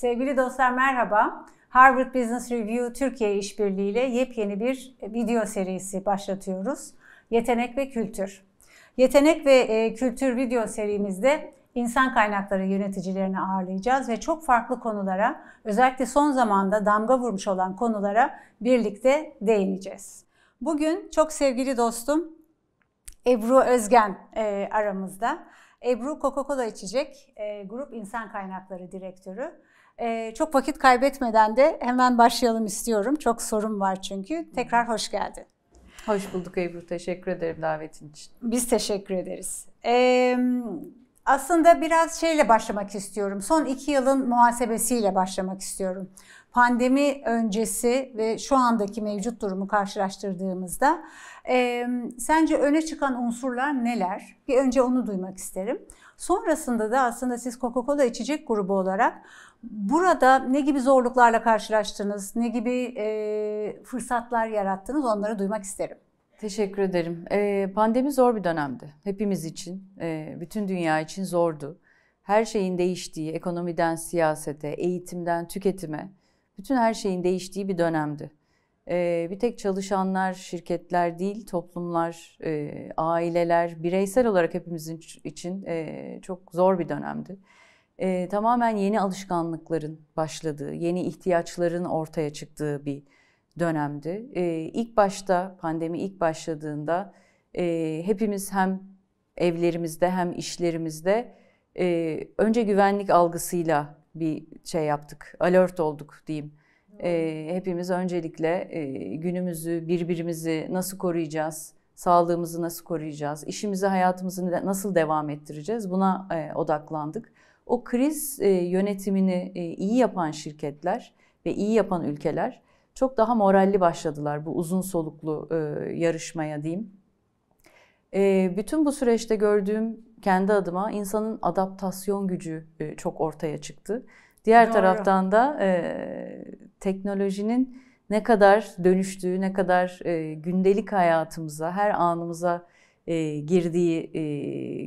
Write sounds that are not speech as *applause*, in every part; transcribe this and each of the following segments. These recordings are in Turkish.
Sevgili dostlar merhaba. Harvard Business Review Türkiye İşbirliği ile yepyeni bir video serisi başlatıyoruz. Yetenek ve Kültür. Yetenek ve e, Kültür video serimizde insan kaynakları yöneticilerini ağırlayacağız ve çok farklı konulara, özellikle son zamanda damga vurmuş olan konulara birlikte değineceğiz. Bugün çok sevgili dostum Ebru Özgen e, aramızda. Ebru Coca-Cola içecek, e, Grup insan Kaynakları Direktörü. Ee, çok vakit kaybetmeden de hemen başlayalım istiyorum. Çok sorum var çünkü. Tekrar hoş geldin. Hoş bulduk Ebru. Teşekkür ederim davetin için. Biz teşekkür ederiz. Ee, aslında biraz şeyle başlamak istiyorum. Son iki yılın muhasebesiyle başlamak istiyorum. Pandemi öncesi ve şu andaki mevcut durumu karşılaştırdığımızda e, sence öne çıkan unsurlar neler? Bir önce onu duymak isterim. Sonrasında da aslında siz Coca-Cola içecek grubu olarak Burada ne gibi zorluklarla karşılaştınız, ne gibi e, fırsatlar yarattınız onları duymak isterim. Teşekkür ederim. Ee, pandemi zor bir dönemdi. Hepimiz için, e, bütün dünya için zordu. Her şeyin değiştiği, ekonomiden siyasete, eğitimden tüketime, bütün her şeyin değiştiği bir dönemdi. Ee, bir tek çalışanlar, şirketler değil, toplumlar, e, aileler, bireysel olarak hepimizin için e, çok zor bir dönemdi e, tamamen yeni alışkanlıkların başladığı, yeni ihtiyaçların ortaya çıktığı bir dönemdi. E, ilk başta pandemi ilk başladığında e, hepimiz hem evlerimizde hem işlerimizde e, önce güvenlik algısıyla bir şey yaptık, alert olduk diyeyim. E, hepimiz öncelikle e, günümüzü, birbirimizi nasıl koruyacağız, sağlığımızı nasıl koruyacağız, işimizi, hayatımızı nasıl devam ettireceğiz buna e, odaklandık. O kriz e, yönetimini e, iyi yapan şirketler ve iyi yapan ülkeler çok daha moralli başladılar bu uzun soluklu e, yarışmaya diyeyim. Bütün bu süreçte gördüğüm kendi adıma insanın adaptasyon gücü çok ortaya çıktı. Diğer Doğru. taraftan da teknolojinin ne kadar dönüştüğü, ne kadar gündelik hayatımıza, her anımıza girdiği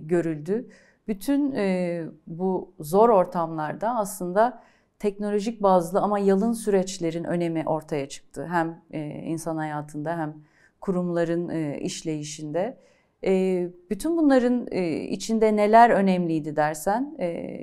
görüldü. Bütün e, bu zor ortamlarda aslında teknolojik bazlı ama yalın süreçlerin önemi ortaya çıktı. Hem e, insan hayatında hem kurumların e, işleyişinde. E, bütün bunların e, içinde neler önemliydi dersen, e,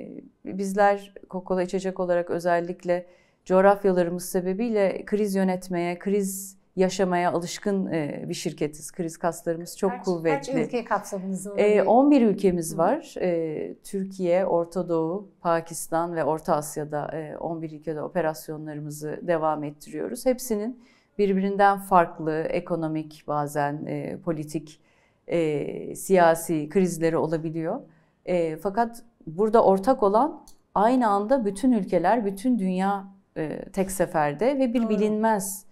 bizler Kokola içecek olarak özellikle coğrafyalarımız sebebiyle kriz yönetmeye, kriz yaşamaya alışkın e, bir şirketiz. Kriz kaslarımız çok kaç, kuvvetli. Kaç ülke kapsamınız var? E, 11 ülkemiz Hı. var. E, Türkiye, Orta Doğu, Pakistan ve Orta Asya'da e, 11 ülkede operasyonlarımızı devam ettiriyoruz. Hepsinin birbirinden farklı ekonomik bazen e, politik, e, siyasi krizleri olabiliyor. E, fakat burada ortak olan aynı anda bütün ülkeler, bütün dünya e, tek seferde ve bir Doğru. bilinmez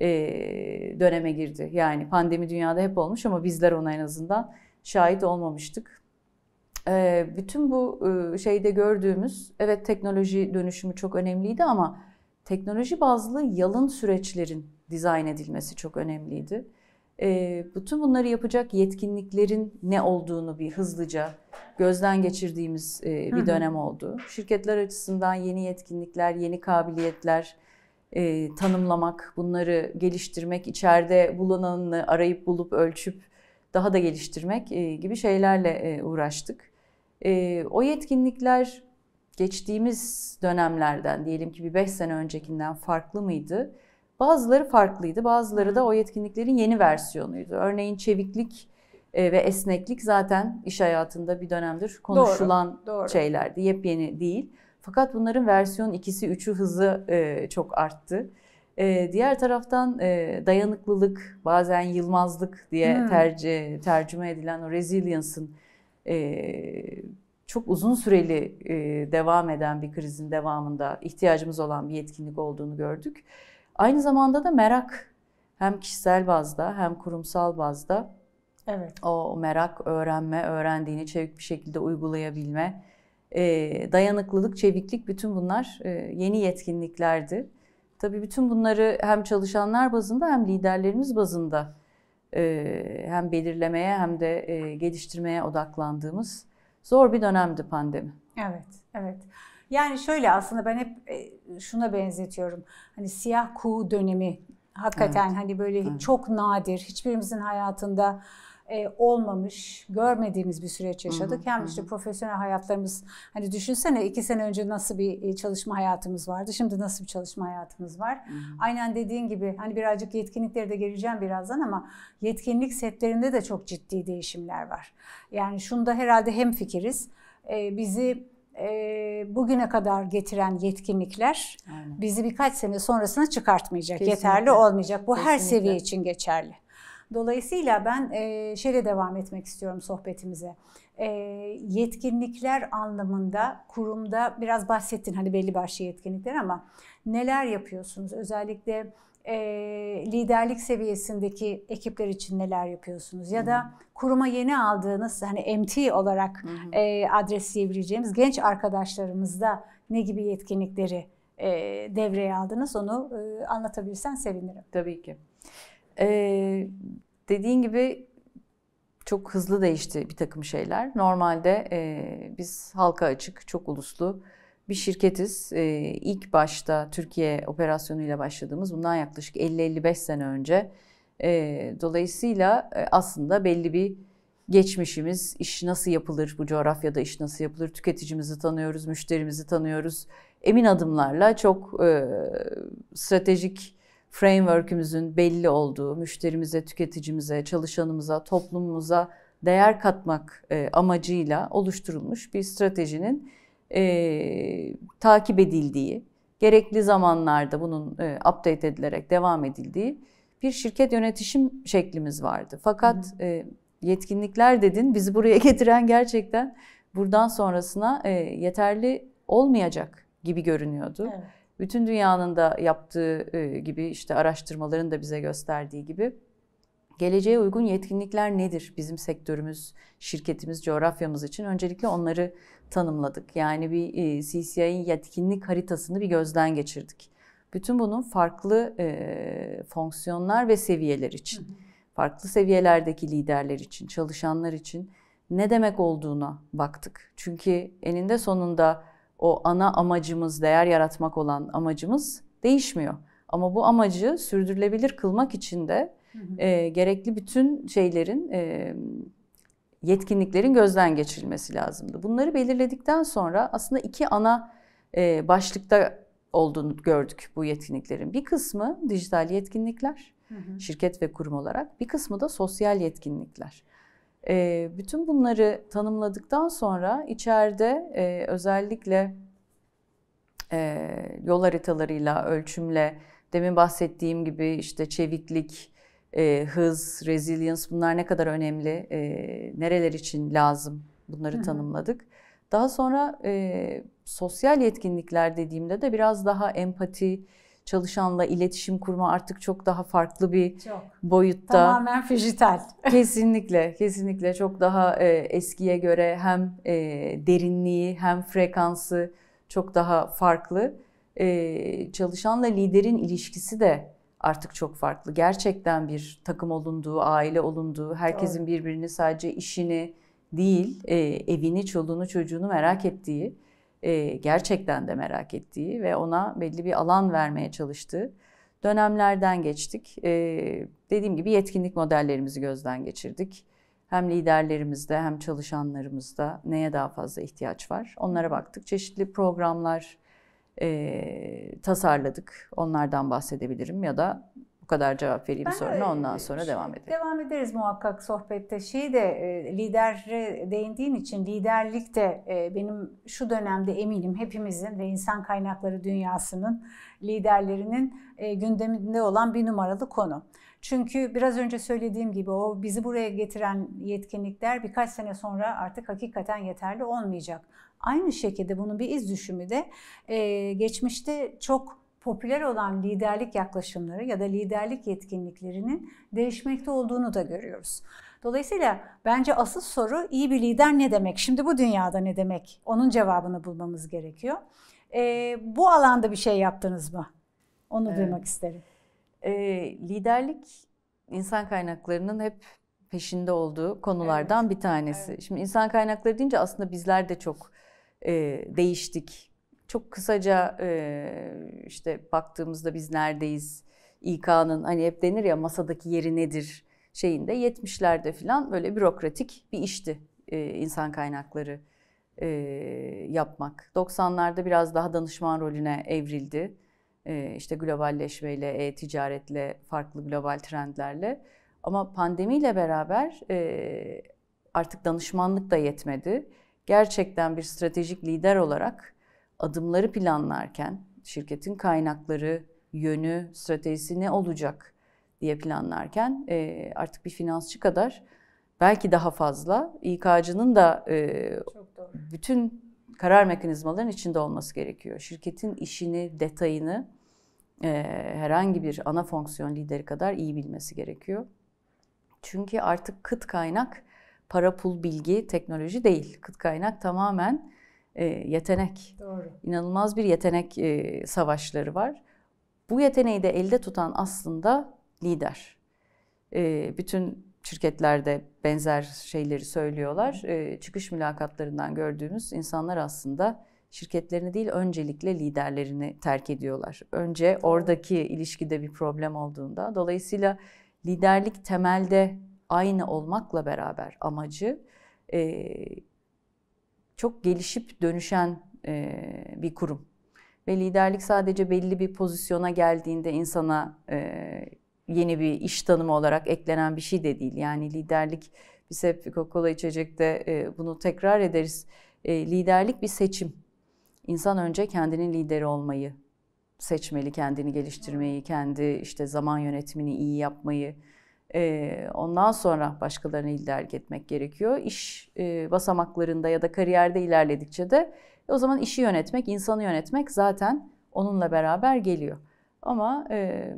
e, döneme girdi. Yani pandemi dünyada hep olmuş ama bizler ona en azından şahit olmamıştık. E, bütün bu e, şeyde gördüğümüz, evet teknoloji dönüşümü çok önemliydi ama teknoloji bazlı yalın süreçlerin dizayn edilmesi çok önemliydi. E, bütün bunları yapacak yetkinliklerin ne olduğunu bir hızlıca gözden geçirdiğimiz e, bir dönem oldu. Şirketler açısından yeni yetkinlikler, yeni kabiliyetler, e, tanımlamak, bunları geliştirmek, içeride bulunanını arayıp bulup ölçüp daha da geliştirmek e, gibi şeylerle e, uğraştık. E, o yetkinlikler geçtiğimiz dönemlerden diyelim ki bir 5 sene öncekinden farklı mıydı? Bazıları farklıydı, bazıları da o yetkinliklerin yeni versiyonuydu. Örneğin çeviklik e, ve esneklik zaten iş hayatında bir dönemdir konuşulan doğru, doğru. şeylerdi. Yepyeni değil. Fakat bunların versiyon ikisi üçü hızı e, çok arttı. E, diğer taraftan e, dayanıklılık, bazen yılmazlık diye hmm. tercih, tercüme edilen o resilience'ın e, çok uzun süreli e, devam eden bir krizin devamında ihtiyacımız olan bir yetkinlik olduğunu gördük. Aynı zamanda da merak hem kişisel bazda hem kurumsal bazda evet. o merak, öğrenme, öğrendiğini çevik bir şekilde uygulayabilme, ee, dayanıklılık, çeviklik bütün bunlar e, yeni yetkinliklerdi. Tabii bütün bunları hem çalışanlar bazında hem liderlerimiz bazında e, hem belirlemeye hem de e, geliştirmeye odaklandığımız zor bir dönemdi pandemi. Evet, evet. Yani şöyle aslında ben hep şuna benzetiyorum. Hani siyah kuğu dönemi hakikaten evet. hani böyle evet. çok nadir. Hiçbirimizin hayatında e, olmamış, görmediğimiz bir süreç yaşadık. Hı hı, Hem işte profesyonel hayatlarımız hani düşünsene iki sene önce nasıl bir e, çalışma hayatımız vardı, şimdi nasıl bir çalışma hayatımız var. Hı hı. Aynen dediğin gibi hani birazcık yetkinliklere de geleceğim birazdan ama yetkinlik setlerinde de çok ciddi değişimler var. Yani şunda herhalde hem fikiriz. E, bizi e, bugüne kadar getiren yetkinlikler Aynen. bizi birkaç sene sonrasına çıkartmayacak. Kesinlikle. Yeterli olmayacak. Bu Kesinlikle. her seviye için geçerli. Dolayısıyla ben e, şeyle devam etmek istiyorum sohbetimize. E, yetkinlikler anlamında kurumda biraz bahsettin hani belli başlı yetkinlikler ama neler yapıyorsunuz? Özellikle e, liderlik seviyesindeki ekipler için neler yapıyorsunuz? Ya da kuruma yeni aldığınız hani MT olarak e, adresleyebileceğimiz genç arkadaşlarımızda ne gibi yetkinlikleri e, devreye aldınız onu e, anlatabilirsen sevinirim. Tabii ki dediğin gibi çok hızlı değişti bir takım şeyler. Normalde e, biz halka açık, çok uluslu bir şirketiz. E, ilk başta Türkiye operasyonuyla başladığımız bundan yaklaşık 50-55 sene önce. E, dolayısıyla e, aslında belli bir geçmişimiz, iş nasıl yapılır, bu coğrafyada iş nasıl yapılır, tüketicimizi tanıyoruz, müşterimizi tanıyoruz. Emin adımlarla çok e, stratejik framework'ümüzün belli olduğu, müşterimize, tüketicimize, çalışanımıza, toplumumuza değer katmak e, amacıyla oluşturulmuş bir stratejinin e, takip edildiği, gerekli zamanlarda bunun e, update edilerek devam edildiği bir şirket yönetişim şeklimiz vardı. Fakat e, yetkinlikler dedin bizi buraya getiren gerçekten buradan sonrasına e, yeterli olmayacak gibi görünüyordu. Evet bütün dünyanın da yaptığı e, gibi işte araştırmaların da bize gösterdiği gibi geleceğe uygun yetkinlikler nedir bizim sektörümüz, şirketimiz, coğrafyamız için öncelikle onları tanımladık. Yani bir e, CCI'nin yetkinlik haritasını bir gözden geçirdik. Bütün bunun farklı e, fonksiyonlar ve seviyeler için, farklı seviyelerdeki liderler için, çalışanlar için ne demek olduğuna baktık. Çünkü eninde sonunda o ana amacımız, değer yaratmak olan amacımız değişmiyor. Ama bu amacı sürdürülebilir kılmak için de E, gerekli bütün şeylerin, e, yetkinliklerin gözden geçirilmesi lazımdı. Bunları belirledikten sonra aslında iki ana e, başlıkta olduğunu gördük bu yetkinliklerin. Bir kısmı dijital yetkinlikler, hı hı. şirket ve kurum olarak. Bir kısmı da sosyal yetkinlikler. E, bütün bunları tanımladıktan sonra içeride e, özellikle e, yol haritalarıyla, ölçümle, demin bahsettiğim gibi işte çeviklik, e, hız, resilience bunlar ne kadar önemli, e, nereler için lazım bunları Hı-hı. tanımladık. Daha sonra e, sosyal yetkinlikler dediğimde de biraz daha empati, çalışanla iletişim kurma artık çok daha farklı bir çok. boyutta. Tamamen dijital. *laughs* kesinlikle, kesinlikle çok daha e, eskiye göre hem e, derinliği hem frekansı çok daha farklı. E, çalışanla liderin ilişkisi de artık çok farklı. Gerçekten bir takım olunduğu, aile olunduğu, herkesin Doğru. birbirini sadece işini değil, e, evini, çoluğunu, çocuğunu merak ettiği e, gerçekten de merak ettiği ve ona belli bir alan vermeye çalıştığı dönemlerden geçtik. E, dediğim gibi yetkinlik modellerimizi gözden geçirdik. Hem liderlerimizde hem çalışanlarımızda neye daha fazla ihtiyaç var onlara baktık. Çeşitli programlar e, tasarladık. Onlardan bahsedebilirim ya da bu kadar cevap vereyim ben soruna ondan e, sonra devam edelim. Devam ederiz muhakkak sohbette. şey de e, lidere değindiğin için liderlik de e, benim şu dönemde eminim hepimizin ve insan kaynakları dünyasının liderlerinin gündeminde olan bir numaralı konu. Çünkü biraz önce söylediğim gibi o bizi buraya getiren yetkinlikler birkaç sene sonra artık hakikaten yeterli olmayacak. Aynı şekilde bunun bir iz düşümü de geçmişte çok popüler olan liderlik yaklaşımları ya da liderlik yetkinliklerinin değişmekte olduğunu da görüyoruz. Dolayısıyla bence asıl soru iyi bir lider ne demek? Şimdi bu dünyada ne demek? Onun cevabını bulmamız gerekiyor. E, bu alanda bir şey yaptınız mı? Onu evet. duymak isterim. E, liderlik insan kaynaklarının hep peşinde olduğu konulardan evet. bir tanesi. Evet. Şimdi insan kaynakları deyince aslında bizler de çok e, değiştik çok kısaca işte baktığımızda biz neredeyiz, İK'nın hani hep denir ya masadaki yeri nedir şeyinde 70'lerde falan böyle bürokratik bir işti insan kaynakları yapmak. 90'larda biraz daha danışman rolüne evrildi. işte globalleşmeyle, e-ticaretle, farklı global trendlerle. Ama pandemiyle beraber artık danışmanlık da yetmedi. Gerçekten bir stratejik lider olarak adımları planlarken şirketin kaynakları, yönü, stratejisi ne olacak diye planlarken e, artık bir finansçı kadar belki daha fazla İK'cının da e, bütün karar mekanizmaların içinde olması gerekiyor. Şirketin işini, detayını e, herhangi bir ana fonksiyon lideri kadar iyi bilmesi gerekiyor. Çünkü artık kıt kaynak para, pul, bilgi, teknoloji değil. Kıt kaynak tamamen e, yetenek. Doğru. İnanılmaz bir yetenek e, savaşları var. Bu yeteneği de elde tutan aslında lider. E, bütün şirketlerde benzer şeyleri söylüyorlar. çıkış mülakatlarından gördüğümüz insanlar aslında şirketlerini değil öncelikle liderlerini terk ediyorlar. Önce oradaki ilişkide bir problem olduğunda. Dolayısıyla liderlik temelde aynı olmakla beraber amacı çok gelişip dönüşen e, bir kurum. Ve liderlik sadece belli bir pozisyona geldiğinde insana e, yeni bir iş tanımı olarak eklenen bir şey de değil. Yani liderlik, biz hep Coca-Cola içecekte e, bunu tekrar ederiz. E, liderlik bir seçim. İnsan önce kendinin lideri olmayı seçmeli, kendini geliştirmeyi, kendi işte zaman yönetimini iyi yapmayı, ondan sonra başkalarını ilerletmek etmek gerekiyor. İş basamaklarında ya da kariyerde ilerledikçe de e, o zaman işi yönetmek, insanı yönetmek zaten onunla beraber geliyor. Ama e,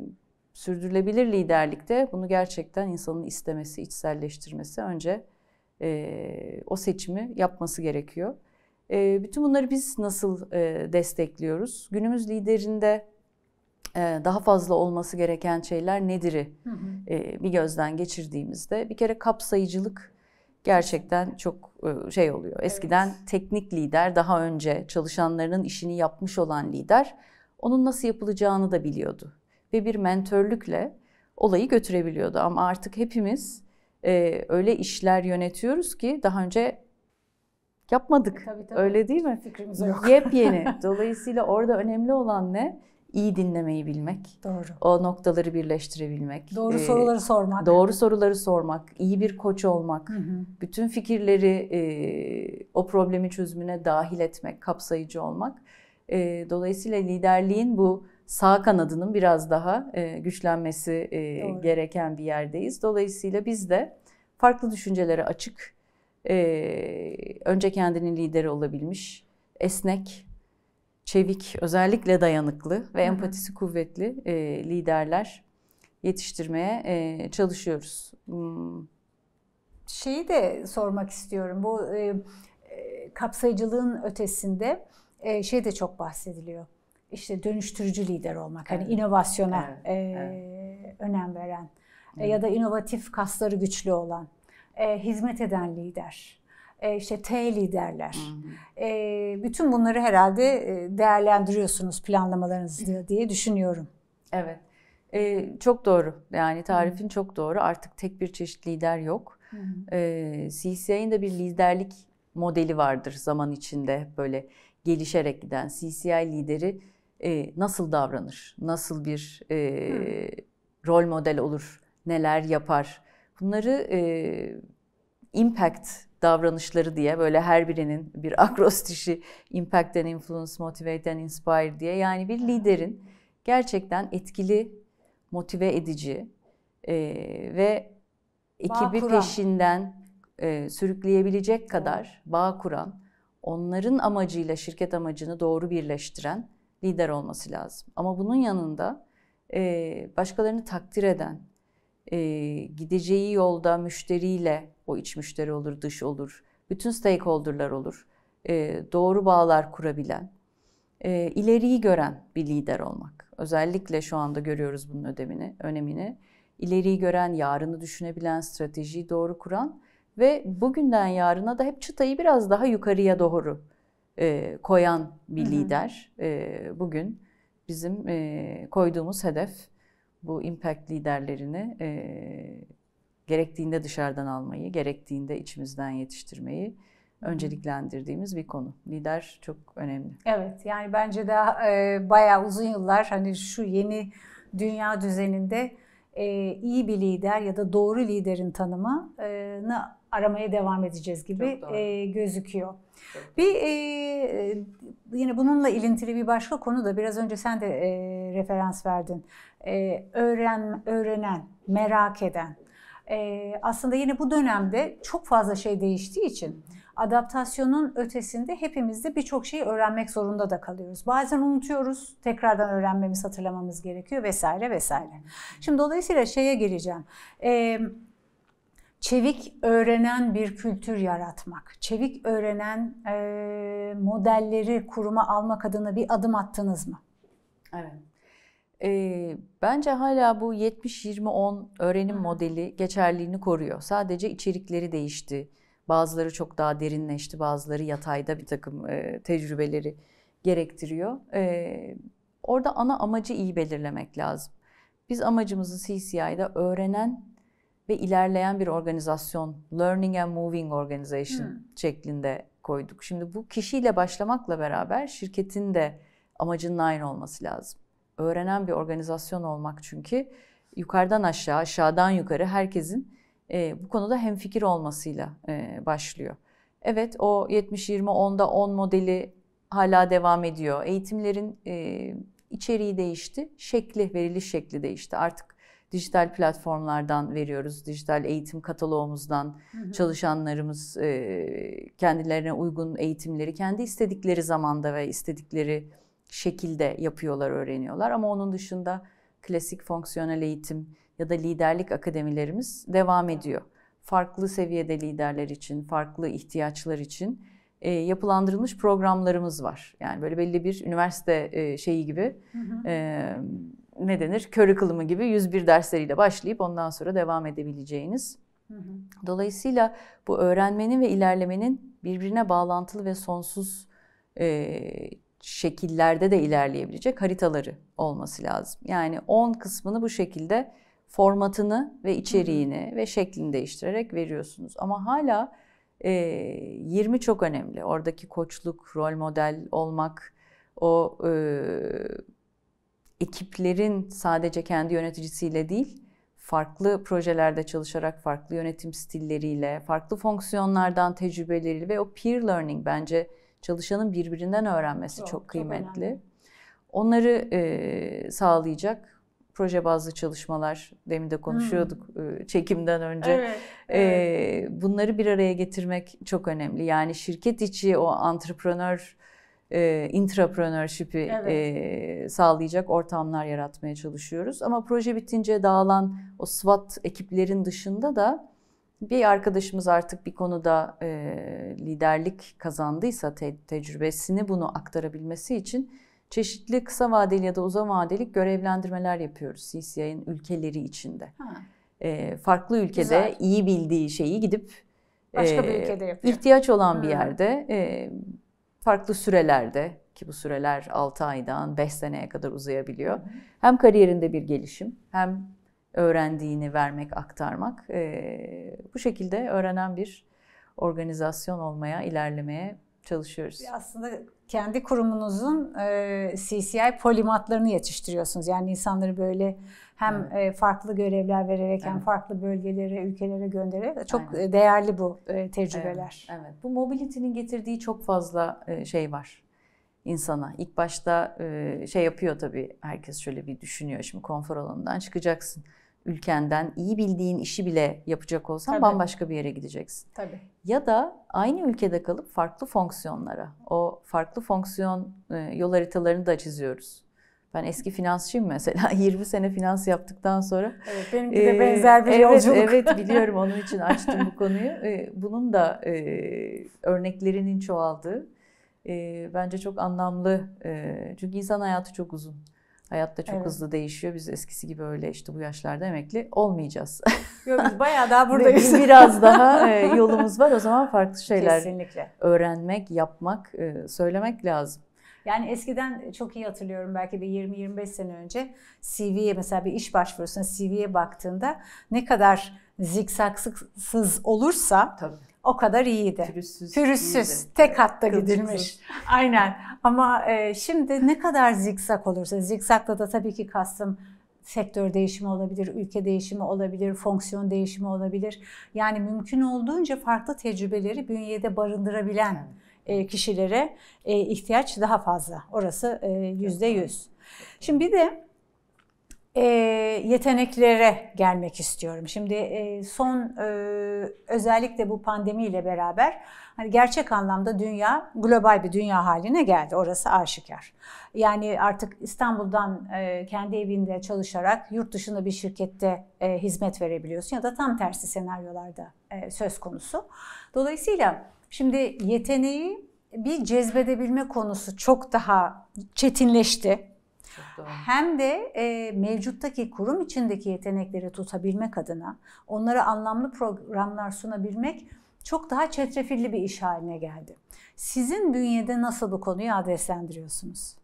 sürdürülebilir liderlikte bunu gerçekten insanın istemesi, içselleştirmesi önce e, o seçimi yapması gerekiyor. E, bütün bunları biz nasıl e, destekliyoruz? Günümüz liderinde e, daha fazla olması gereken şeyler nedir'i e, bir gözden geçirdiğimizde bir kere kapsayıcılık gerçekten çok e, şey oluyor. Eskiden evet. teknik lider daha önce çalışanlarının işini yapmış olan lider onun nasıl yapılacağını da biliyordu ve bir mentörlükle olayı götürebiliyordu. Ama artık hepimiz öyle işler yönetiyoruz ki daha önce yapmadık. Tabii, tabii. Öyle değil mi? Fikrimiz yok. Yepyeni. *laughs* Dolayısıyla orada önemli olan ne? iyi dinlemeyi bilmek. Doğru. O noktaları birleştirebilmek. Doğru e, soruları sormak. Doğru soruları sormak, iyi bir koç olmak, hı hı. bütün fikirleri e, o problemi çözümüne dahil etmek, kapsayıcı olmak. E, dolayısıyla liderliğin bu sağ kanadının biraz daha e, güçlenmesi e, gereken bir yerdeyiz. Dolayısıyla biz de farklı düşüncelere açık, e, önce kendinin lideri olabilmiş, esnek, çevik, özellikle dayanıklı ve empatisi kuvvetli e, liderler yetiştirmeye e, çalışıyoruz. Hmm. Şeyi de sormak istiyorum. Bu e, e kapsayıcılığın ötesinde e, şey de çok bahsediliyor. İşte dönüştürücü lider olmak. Hani evet. inovasyona evet. E, evet. önem veren e, evet. ya da inovatif kasları güçlü olan, e, hizmet eden lider e, işte T liderler. E, bütün bunları herhalde e, değerlendiriyorsunuz planlamalarınızda diye düşünüyorum. Evet. E, çok doğru. Yani tarifin hmm. çok doğru. Artık tek bir çeşit lider yok. E, CCI'nin de bir liderlik modeli vardır zaman içinde böyle gelişerek giden CCI lideri e, nasıl davranır, nasıl bir e, rol model olur, neler yapar bunları e, impact davranışları diye böyle her birinin bir *laughs* akrostişi impact and influence, motivate and inspire diye. Yani bir liderin gerçekten etkili, motive edici e, ve ekibi peşinden e, sürükleyebilecek kadar bağ kuran, onların amacıyla şirket amacını doğru birleştiren lider olması lazım. Ama bunun yanında e, başkalarını takdir eden, e, gideceği yolda müşteriyle, o iç müşteri olur, dış olur, bütün stakeholderlar olur, e, doğru bağlar kurabilen, e, ileriyi gören bir lider olmak. Özellikle şu anda görüyoruz bunun ödemini, önemini. İleriyi gören, yarını düşünebilen, stratejiyi doğru kuran ve bugünden yarına da hep çıtayı biraz daha yukarıya doğru e, koyan bir Hı-hı. lider e, bugün bizim e, koyduğumuz hedef bu impact liderlerini e, gerektiğinde dışarıdan almayı, gerektiğinde içimizden yetiştirmeyi önceliklendirdiğimiz bir konu. Lider çok önemli. Evet yani bence de e, bayağı uzun yıllar hani şu yeni dünya düzeninde e, iyi bir lider ya da doğru liderin tanımını aramaya devam edeceğiz gibi e, gözüküyor. Çok. Bir e, yine bununla ilintili bir başka konu da biraz önce sen de e, referans verdin. E, öğren, öğrenen, merak eden. E, aslında yine bu dönemde çok fazla şey değiştiği için adaptasyonun ötesinde hepimiz de birçok şeyi öğrenmek zorunda da kalıyoruz. Bazen unutuyoruz, tekrardan öğrenmemiz, hatırlamamız gerekiyor vesaire vesaire. Şimdi dolayısıyla şeye geleceğim. Ee, çevik öğrenen bir kültür yaratmak, çevik öğrenen e, modelleri kuruma almak adına bir adım attınız mı? Evet. E, bence hala bu 70-20-10 öğrenim Hı. modeli geçerliğini koruyor. Sadece içerikleri değişti. Bazıları çok daha derinleşti, bazıları yatayda bir takım e, tecrübeleri gerektiriyor. E, orada ana amacı iyi belirlemek lazım. Biz amacımızı CCI'da öğrenen ve ilerleyen bir organizasyon, Learning and Moving Organization hmm. şeklinde koyduk. Şimdi bu kişiyle başlamakla beraber şirketin de amacının aynı olması lazım öğrenen bir organizasyon olmak çünkü yukarıdan aşağı, aşağıdan yukarı herkesin e, bu konuda hemfikir olmasıyla e, başlıyor. Evet o 70-20-10'da 10 modeli hala devam ediyor. Eğitimlerin e, içeriği değişti, şekli, veriliş şekli değişti. Artık dijital platformlardan veriyoruz, dijital eğitim kataloğumuzdan hı hı. çalışanlarımız e, kendilerine uygun eğitimleri kendi istedikleri zamanda ve istedikleri şekilde yapıyorlar, öğreniyorlar. Ama onun dışında klasik fonksiyonel eğitim ya da liderlik akademilerimiz devam ediyor. Farklı seviyede liderler için, farklı ihtiyaçlar için e, yapılandırılmış programlarımız var. Yani böyle belli bir üniversite e, şeyi gibi hı hı. E, ne denir? Körü gibi 101 dersleriyle başlayıp ondan sonra devam edebileceğiniz. Dolayısıyla bu öğrenmenin ve ilerlemenin birbirine bağlantılı ve sonsuz e, şekillerde de ilerleyebilecek haritaları olması lazım. Yani 10 kısmını bu şekilde formatını ve içeriğini ve şeklini değiştirerek veriyorsunuz. Ama hala e, 20 çok önemli. Oradaki koçluk, rol model olmak, o e, ekiplerin sadece kendi yöneticisiyle değil, farklı projelerde çalışarak, farklı yönetim stilleriyle, farklı fonksiyonlardan tecrübeleriyle ve o peer learning bence çalışanın birbirinden öğrenmesi çok, çok kıymetli. Çok Onları e, sağlayacak proje bazlı çalışmalar demin de konuşuyorduk hmm. çekimden önce. Evet, evet. E, bunları bir araya getirmek çok önemli. Yani şirket içi o antreprenör e, intraprenörship'i evet. e, sağlayacak ortamlar yaratmaya çalışıyoruz. Ama proje bitince dağılan o SWAT ekiplerin dışında da bir arkadaşımız artık bir konuda e, liderlik kazandıysa te- tecrübesini bunu aktarabilmesi için çeşitli kısa vadeli ya da uzun vadeli görevlendirmeler yapıyoruz CCI'nin ülkeleri içinde. E, farklı ülkede Güzel. iyi bildiği şeyi gidip başka e, bir ülkede yapıyor. ihtiyaç olan hmm. bir yerde e, farklı sürelerde ki bu süreler 6 aydan 5 seneye kadar uzayabiliyor. Hmm. Hem kariyerinde bir gelişim hem öğrendiğini vermek, aktarmak. E, bu şekilde öğrenen bir organizasyon olmaya, ilerlemeye çalışıyoruz. Aslında kendi kurumunuzun e, CCI polimatlarını yetiştiriyorsunuz. Yani insanları böyle hem evet. farklı görevler vererek evet. hem farklı bölgelere, ülkelere göndererek çok Aynen. değerli bu e, tecrübeler. Evet. evet. Bu mobility'nin getirdiği çok fazla e, şey var insana. İlk başta e, şey yapıyor tabii herkes şöyle bir düşünüyor. Şimdi konfor alanından çıkacaksın ülkenden iyi bildiğin işi bile yapacak olsan Tabii. bambaşka bir yere gideceksin. Tabii. Ya da aynı ülkede kalıp farklı fonksiyonlara, o farklı fonksiyon e, yol haritalarını da çiziyoruz. Ben eski finansçıyım mesela. 20 *laughs* sene finans yaptıktan sonra. Evet, benimki e, de e, benzer bir evet, yolculuk. Evet *laughs* biliyorum onun için açtım bu konuyu. E, bunun da e, örneklerinin çoğaldığı e, bence çok anlamlı. E, çünkü insan hayatı çok uzun. Hayat da çok evet. hızlı değişiyor. Biz eskisi gibi öyle işte bu yaşlarda emekli olmayacağız. *laughs* Yok biz bayağı daha buradayız. Biraz daha *laughs* e, yolumuz var. O zaman farklı şeyler Kesinlikle. öğrenmek, yapmak, e, söylemek lazım. Yani eskiden çok iyi hatırlıyorum belki bir 20-25 sene önce CV'ye mesela bir iş başvurusuna CV'ye baktığında ne kadar zikzaksız olursa Tabii o kadar iyiydi. Pürüzsüz. Pürüzsüz. Iyiydi. Tek hatta Kılçıksız. gidilmiş. Aynen. Ama e, şimdi ne kadar zikzak olursa, zikzakla da tabii ki kastım sektör değişimi olabilir, ülke değişimi olabilir, fonksiyon değişimi olabilir. Yani mümkün olduğunca farklı tecrübeleri bünyede barındırabilen e, kişilere e, ihtiyaç daha fazla. Orası e, yüzde yüz. Şimdi bir de e, yeteneklere gelmek istiyorum. Şimdi e, son e, özellikle bu pandemiyle beraber hani gerçek anlamda dünya global bir dünya haline geldi. Orası aşikar. Yani artık İstanbul'dan e, kendi evinde çalışarak yurt dışında bir şirkette e, hizmet verebiliyorsun ya da tam tersi senaryolarda e, söz konusu. Dolayısıyla şimdi yeteneği bir cezbedebilme konusu çok daha çetinleşti hem de e, mevcuttaki kurum içindeki yetenekleri tutabilmek adına onlara anlamlı programlar sunabilmek çok daha çetrefilli bir iş haline geldi. Sizin bünyede nasıl bu konuyu adreslendiriyorsunuz?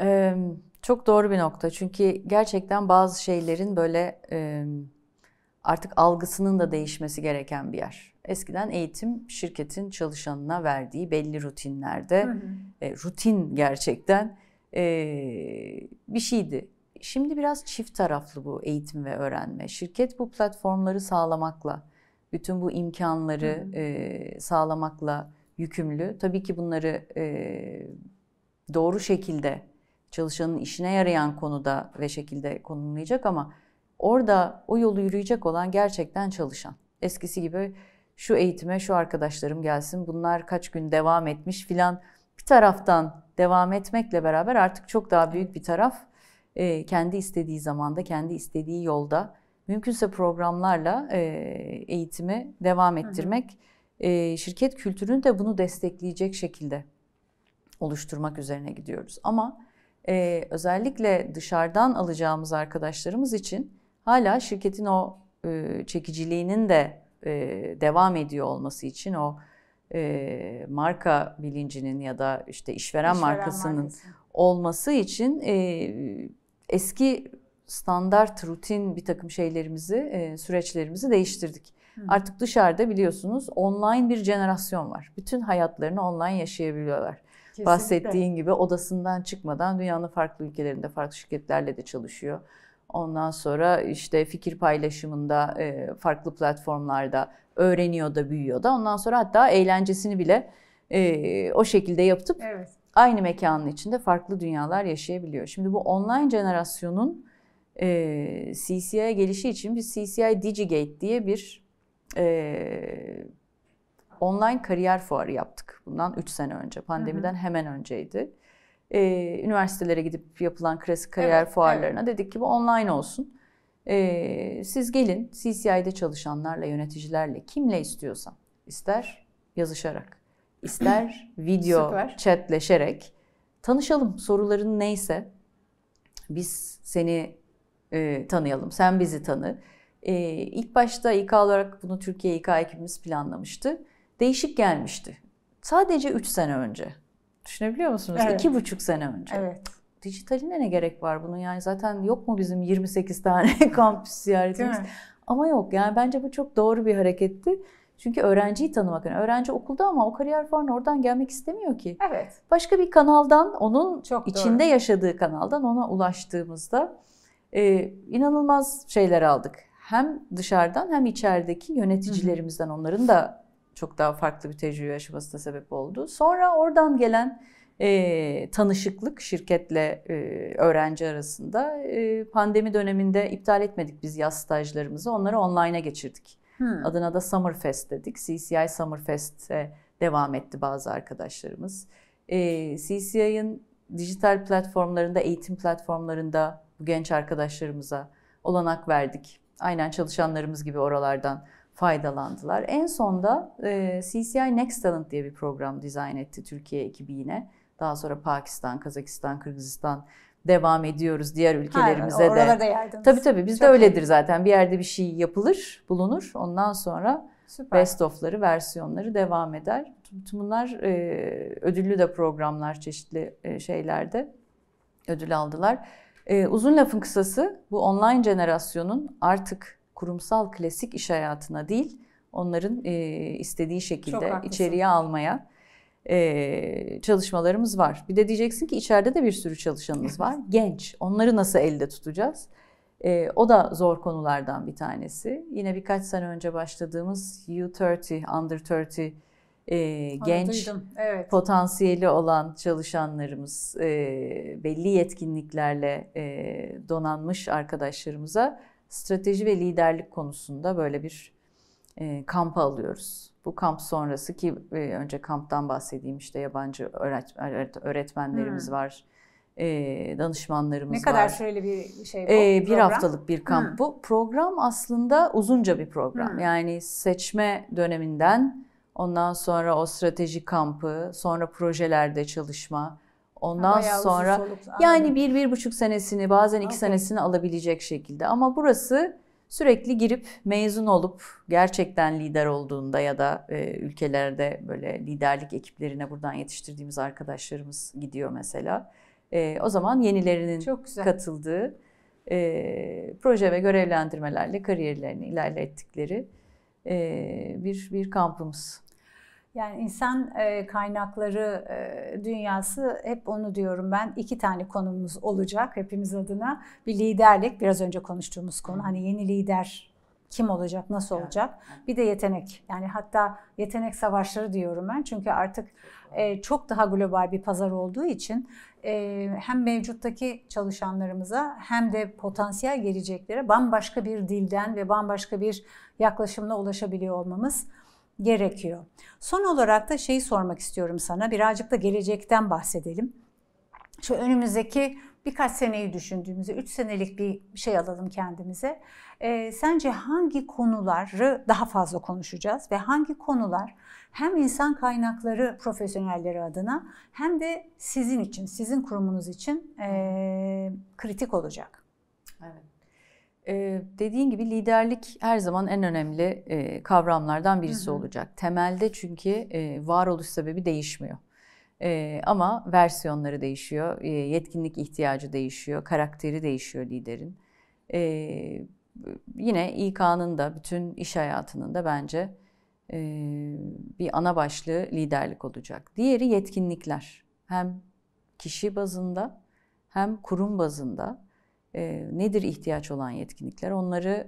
Ee, çok doğru bir nokta. Çünkü gerçekten bazı şeylerin böyle e, artık algısının da değişmesi gereken bir yer. Eskiden eğitim şirketin çalışanına verdiği belli rutinlerde hı hı. E, rutin gerçekten ee, bir şeydi. Şimdi biraz çift taraflı bu eğitim ve öğrenme. Şirket bu platformları sağlamakla, bütün bu imkanları e, sağlamakla yükümlü. Tabii ki bunları e, doğru şekilde çalışanın işine yarayan konuda ve şekilde konumlayacak ama orada o yolu yürüyecek olan gerçekten çalışan. Eskisi gibi şu eğitime şu arkadaşlarım gelsin bunlar kaç gün devam etmiş filan bir taraftan devam etmekle beraber artık çok daha büyük bir taraf e, kendi istediği zamanda, kendi istediği yolda mümkünse programlarla e, eğitimi devam ettirmek, e, şirket kültürünü de bunu destekleyecek şekilde oluşturmak üzerine gidiyoruz. Ama e, özellikle dışarıdan alacağımız arkadaşlarımız için hala şirketin o e, çekiciliğinin de e, devam ediyor olması için o e, marka bilincinin ya da işte işveren, işveren markasının markası. olması için e, eski standart rutin bir takım şeylerimizi, e, süreçlerimizi değiştirdik. Hı. Artık dışarıda biliyorsunuz online bir jenerasyon var. Bütün hayatlarını online yaşayabiliyorlar. Kesinlikle. Bahsettiğin gibi odasından çıkmadan dünyanın farklı ülkelerinde farklı şirketlerle de çalışıyor. Ondan sonra işte fikir paylaşımında farklı platformlarda öğreniyor da büyüyor da. Ondan sonra hatta eğlencesini bile e, o şekilde yapıp evet. aynı mekanın içinde farklı dünyalar yaşayabiliyor. Şimdi bu online jenerasyonun e, CCI'ye gelişi için bir CCI Digigate diye bir e, online kariyer fuarı yaptık. Bundan 3 sene önce, pandemiden hı hı. hemen önceydi. E, üniversitelere gidip yapılan klasik kariyer evet, fuarlarına evet. dedik ki bu online olsun. Ee, siz gelin CCI'de çalışanlarla, yöneticilerle kimle istiyorsan ister yazışarak, ister *clears throat* video Süper. chatleşerek tanışalım. Soruların neyse biz seni e, tanıyalım, sen bizi tanı. E, ilk başta İK olarak bunu Türkiye İK ekibimiz planlamıştı. Değişik gelmişti. Sadece 3 sene önce. Düşünebiliyor musunuz? Evet. İki buçuk sene önce. Evet dijitaline ne gerek var bunun yani zaten yok mu bizim 28 tane *laughs* kampüs ziyaretimiz? Ama yok yani bence bu çok doğru bir hareketti. Çünkü öğrenciyi tanımak. Yani öğrenci okulda ama o kariyer fuarına oradan gelmek istemiyor ki. Evet. Başka bir kanaldan onun çok içinde doğru. yaşadığı kanaldan ona ulaştığımızda e, inanılmaz şeyler aldık. Hem dışarıdan hem içerideki yöneticilerimizden onların da çok daha farklı bir tecrübe yaşamasına sebep oldu. Sonra oradan gelen e, tanışıklık şirketle e, öğrenci arasında e, pandemi döneminde iptal etmedik biz yaz stajlarımızı. Onları online'a geçirdik. Hmm. Adına da Summerfest dedik. CCI Summerfest'e devam etti bazı arkadaşlarımız. E, CCI'ın dijital platformlarında, eğitim platformlarında bu genç arkadaşlarımıza olanak verdik. Aynen çalışanlarımız gibi oralardan faydalandılar. En sonda e, CCI Next Talent diye bir program dizayn etti Türkiye ekibi yine. Daha sonra Pakistan, Kazakistan, Kırgızistan devam ediyoruz diğer ülkelerimize ha, de. Da tabii tabii de öyledir iyi. zaten. Bir yerde bir şey yapılır, bulunur. Ondan sonra Süper. best of'ları, versiyonları devam eder. Tüm bunlar e, ödüllü de programlar çeşitli e, şeylerde ödül aldılar. E, uzun lafın kısası bu online jenerasyonun artık kurumsal klasik iş hayatına değil onların e, istediği şekilde içeriye almaya e, çalışmalarımız var. Bir de diyeceksin ki içeride de bir sürü çalışanımız var. Genç. Onları nasıl elde tutacağız? E, o da zor konulardan bir tanesi. Yine birkaç sene önce başladığımız U30, Under 30 e, genç evet. potansiyeli olan çalışanlarımız, e, belli yetkinliklerle e, donanmış arkadaşlarımıza strateji ve liderlik konusunda böyle bir e, kampa alıyoruz bu kamp sonrası ki e, önce kamptan bahsedeyim işte yabancı öğretmenlerimiz hmm. var e, danışmanlarımız var. Ne kadar var. süreli bir şey bu? E, bir haftalık bir kamp Hı. bu. Program aslında uzunca bir program. Hı. Yani seçme döneminden ondan sonra o strateji kampı, sonra projelerde çalışma, ondan Bayağı sonra yani bir bir buçuk senesini bazen iki okay. senesini alabilecek şekilde. Ama burası sürekli girip mezun olup gerçekten lider olduğunda ya da e, ülkelerde böyle liderlik ekiplerine buradan yetiştirdiğimiz arkadaşlarımız gidiyor mesela. E, o zaman yenilerinin katıldığı e, proje ve görevlendirmelerle kariyerlerini ilerlettikleri e, bir bir kampımız. Yani insan e, kaynakları e, dünyası hep onu diyorum ben iki tane konumuz olacak hepimiz adına. Bir liderlik biraz önce konuştuğumuz konu hani yeni lider kim olacak, nasıl olacak? Bir de yetenek. Yani hatta yetenek savaşları diyorum ben. Çünkü artık e, çok daha global bir pazar olduğu için hem mevcuttaki çalışanlarımıza hem de potansiyel geleceklere bambaşka bir dilden ve bambaşka bir yaklaşımla ulaşabiliyor olmamız gerekiyor. Son olarak da şeyi sormak istiyorum sana. Birazcık da gelecekten bahsedelim. Şu önümüzdeki birkaç seneyi düşündüğümüzde 3 senelik bir şey alalım kendimize. E, sence hangi konuları daha fazla konuşacağız ve hangi konular hem insan kaynakları profesyonelleri adına hem de sizin için, sizin kurumunuz için e, kritik olacak? Evet. Ee, dediğin gibi liderlik her zaman en önemli e, kavramlardan birisi hı hı. olacak. Temelde çünkü e, varoluş sebebi değişmiyor. E, ama versiyonları değişiyor, e, yetkinlik ihtiyacı değişiyor, karakteri değişiyor liderin. E, yine İK'nın da bütün iş hayatının da bence e, bir ana başlığı liderlik olacak. Diğeri yetkinlikler. Hem kişi bazında hem kurum bazında ee, nedir ihtiyaç olan yetkinlikler? Onları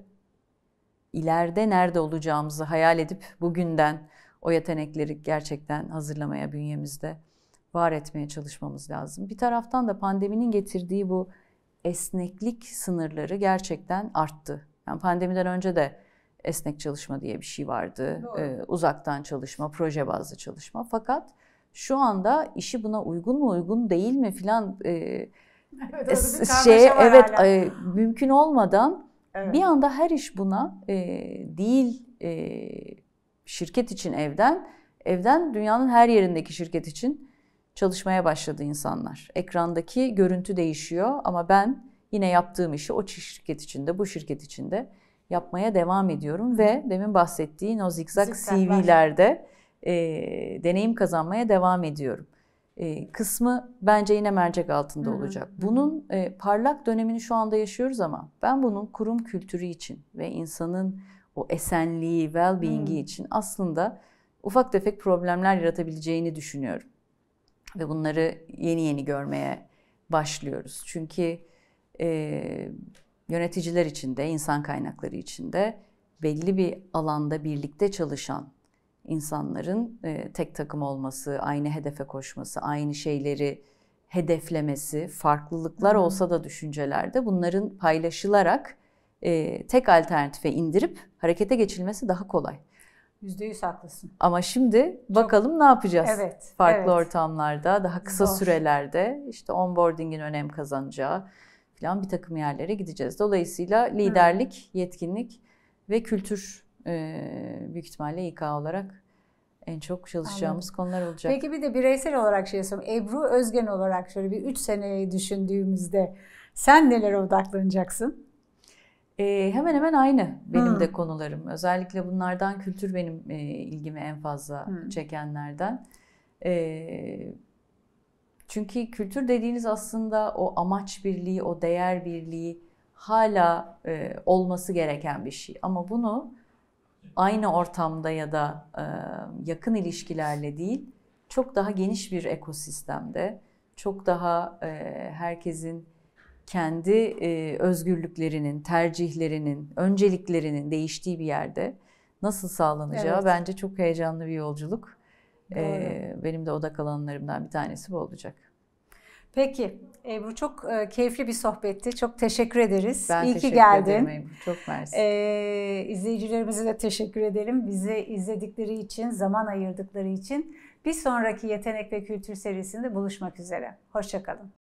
ileride nerede olacağımızı hayal edip bugünden o yetenekleri gerçekten hazırlamaya bünyemizde var etmeye çalışmamız lazım. Bir taraftan da pandeminin getirdiği bu esneklik sınırları gerçekten arttı. Yani pandemiden önce de esnek çalışma diye bir şey vardı. Ee, uzaktan çalışma, proje bazlı çalışma. Fakat şu anda işi buna uygun mu uygun değil mi filan e, *laughs* şey evet e, mümkün olmadan evet. bir anda her iş buna e, değil e, şirket için evden evden dünyanın her yerindeki şirket için çalışmaya başladı insanlar. Ekrandaki görüntü değişiyor ama ben yine yaptığım işi o şirket içinde, bu şirket içinde yapmaya devam ediyorum ve demin bahsettiğin o zikzak CV'lerde e, deneyim kazanmaya devam ediyorum. E, kısmı bence yine mercek altında olacak. Bunun e, parlak dönemini şu anda yaşıyoruz ama ben bunun kurum kültürü için ve insanın o esenliği, well-being'i için aslında ufak tefek problemler yaratabileceğini düşünüyorum. Ve bunları yeni yeni görmeye başlıyoruz. Çünkü e, yöneticiler içinde, insan kaynakları içinde belli bir alanda birlikte çalışan insanların e, tek takım olması, aynı hedefe koşması, aynı şeyleri hedeflemesi, farklılıklar Hı-hı. olsa da düşüncelerde bunların paylaşılarak e, tek alternatife indirip harekete geçilmesi daha kolay. %100 haklısın. Ama şimdi Çok, bakalım ne yapacağız? Evet. Farklı evet. ortamlarda, daha kısa Zor. sürelerde işte onboarding'in önem kazanacağı falan bir takım yerlere gideceğiz. Dolayısıyla liderlik, Hı. yetkinlik ve kültür e, büyük ihtimalle İK olarak en çok çalışacağımız Anladım. konular olacak. Peki bir de bireysel olarak şey sorayım. Ebru Özgen olarak şöyle bir 3 seneyi düşündüğümüzde sen nelere odaklanacaksın? Ee, hemen hemen aynı benim hmm. de konularım. Özellikle bunlardan kültür benim e, ilgimi en fazla hmm. çekenlerden. E, çünkü kültür dediğiniz aslında o amaç birliği, o değer birliği hala e, olması gereken bir şey. Ama bunu aynı ortamda ya da yakın ilişkilerle değil, çok daha geniş bir ekosistemde, çok daha herkesin kendi özgürlüklerinin, tercihlerinin, önceliklerinin değiştiği bir yerde nasıl sağlanacağı evet. bence çok heyecanlı bir yolculuk. Doğru. benim de odak alanlarımdan bir tanesi bu olacak. Peki Ebru ee, çok e, keyifli bir sohbetti. Çok teşekkür ederiz. Ben İyi teşekkür ki geldin. Ederim Ebru. Çok mersi. Ee, izleyicilerimize de teşekkür edelim. Bizi izledikleri için, zaman ayırdıkları için. Bir sonraki Yetenek ve Kültür serisinde buluşmak üzere. Hoşçakalın.